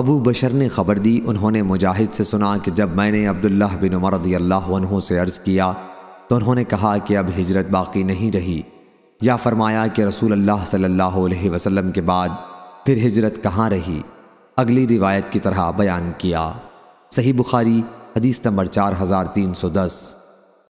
अबू बशर ने खबर दी उन्होंने मुजाहिद से सुना कि जब मैंने अब्दुल्लाह बिन उमर रदी से अर्ज़ किया तो उन्होंने कहा कि अब हिजरत बाकी नहीं रही या फरमाया कि रसूल अल्लाह सल्लल्लाहु अलैहि वसल्लम के बाद फिर हिजरत कहाँ रही अगली रिवायत की तरह बयान किया सही बुखारी हदीस नंबर चार हज़ार तीन सौ दस